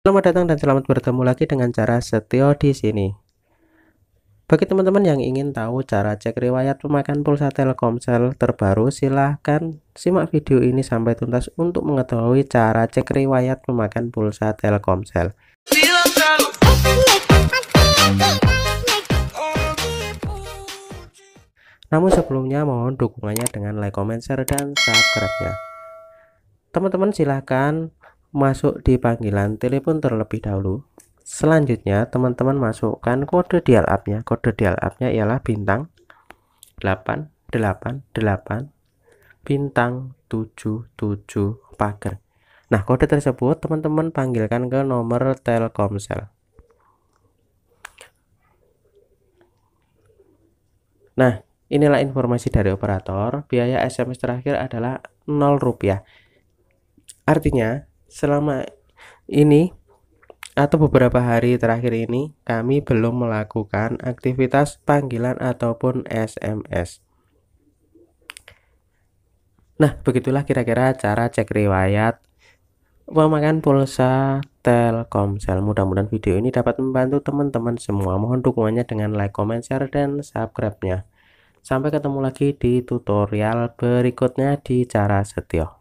Selamat datang dan selamat bertemu lagi dengan cara setio di sini. Bagi teman-teman yang ingin tahu cara cek riwayat pemakaian pulsa Telkomsel terbaru, silahkan simak video ini sampai tuntas untuk mengetahui cara cek riwayat pemakaian pulsa Telkomsel. Namun sebelumnya mohon dukungannya dengan like, comment, share, dan subscribe ya. Teman-teman silahkan masuk di panggilan telepon terlebih dahulu. Selanjutnya, teman-teman masukkan kode dial up-nya. Kode dial up-nya ialah bintang 888 bintang 77 pagar. Nah, kode tersebut teman-teman panggilkan ke nomor Telkomsel. Nah, inilah informasi dari operator. Biaya SMS terakhir adalah 0 rupiah. Artinya, selama ini atau beberapa hari terakhir ini kami belum melakukan aktivitas panggilan ataupun SMS. Nah, begitulah kira-kira cara cek riwayat pemakaian pulsa Telkomsel. Mudah-mudahan video ini dapat membantu teman-teman semua. Mohon dukungannya dengan like, comment, share, dan subscribe-nya. Sampai ketemu lagi di tutorial berikutnya di cara setio.